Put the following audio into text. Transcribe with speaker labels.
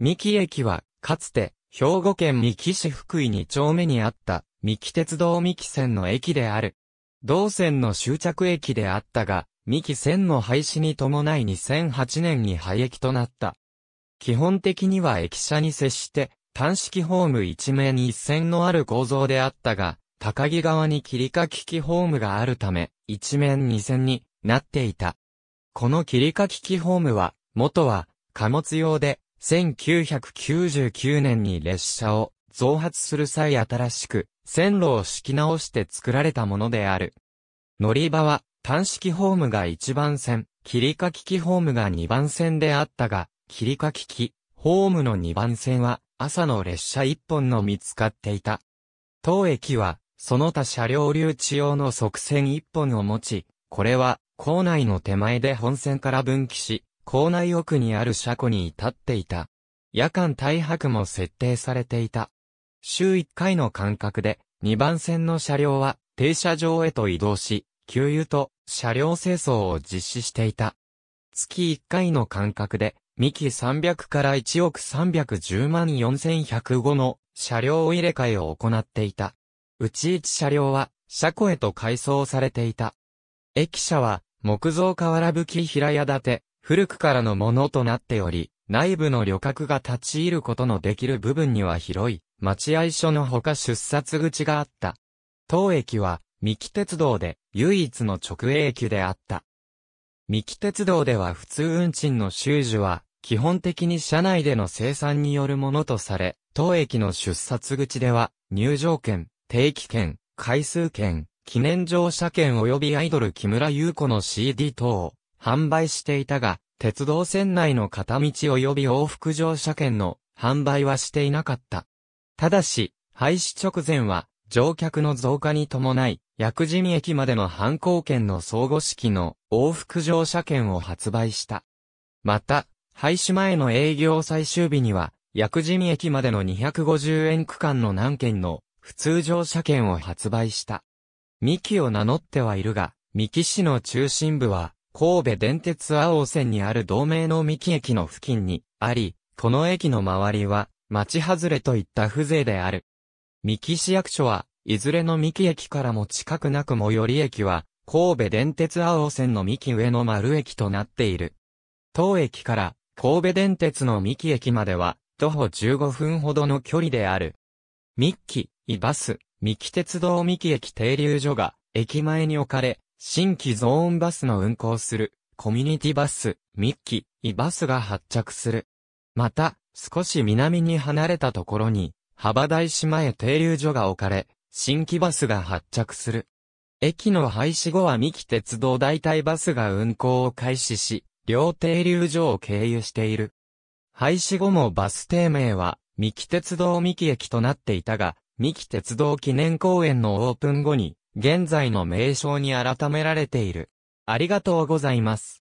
Speaker 1: 三木駅は、かつて、兵庫県三木市福井2丁目にあった、三木鉄道三木線の駅である。同線の終着駅であったが、三木線の廃止に伴い2008年に廃駅となった。基本的には駅舎に接して、単式ホーム一面に一線のある構造であったが、高木側に切りかき機ホームがあるため、一面二線になっていた。この切りかき機ホームは、元は貨物用で、1999年に列車を増発する際新しく線路を敷き直して作られたものである。乗り場は単式ホームが1番線、切りかき機ホームが2番線であったが、切りかき機ホームの2番線は朝の列車1本の見つかっていた。当駅はその他車両留置用の側線1本を持ち、これは校内の手前で本線から分岐し、校内奥にある車庫に至っていた。夜間大白も設定されていた。週1回の間隔で、2番線の車両は停車場へと移動し、給油と車両清掃を実施していた。月1回の間隔で、ミキ300から1億310万4105の車両入れ替えを行っていた。うち1車両は車庫へと改装されていた。駅舎は木造瓦葺き平屋建て、古くからのものとなっており、内部の旅客が立ち入ることのできる部分には広い、待合所のほか出札口があった。当駅は、三木鉄道で唯一の直営駅であった。三木鉄道では普通運賃の収受は、基本的に車内での生産によるものとされ、当駅の出札口では、入場券、定期券、回数券、記念乗車券及びアイドル木村優子の CD 等販売していたが、鉄道線内の片道及び往復乗車券の販売はしていなかった。ただし、廃止直前は、乗客の増加に伴い、薬人駅までの反抗券の相互式の往復乗車券を発売した。また、廃止前の営業最終日には、薬人駅までの250円区間の何件の普通乗車券を発売した。三木を名乗ってはいるが、三木市の中心部は神戸電鉄青線にある同名の三木駅の付近にあり、この駅の周りは、町外れといった風情である。三木市役所は、いずれの三木駅からも近くなく最寄り駅は、神戸電鉄青線の三木上の丸駅となっている。当駅から神戸電鉄の三木駅までは、徒歩15分ほどの距離である。三木、イバス、三木鉄道三木駅停留所が、駅前に置かれ、新規ゾーンバスの運行する、コミュニティバス、ミッキーバスが発着する。また、少し南に離れたところに、幅大島へ停留所が置かれ、新規バスが発着する。駅の廃止後は三木鉄道代替バスが運行を開始し、両停留所を経由している。廃止後もバス停名は、三木鉄道三木駅となっていたが、三木鉄道記念公園のオープン後に、現在の名称に改められている。ありがとうございます。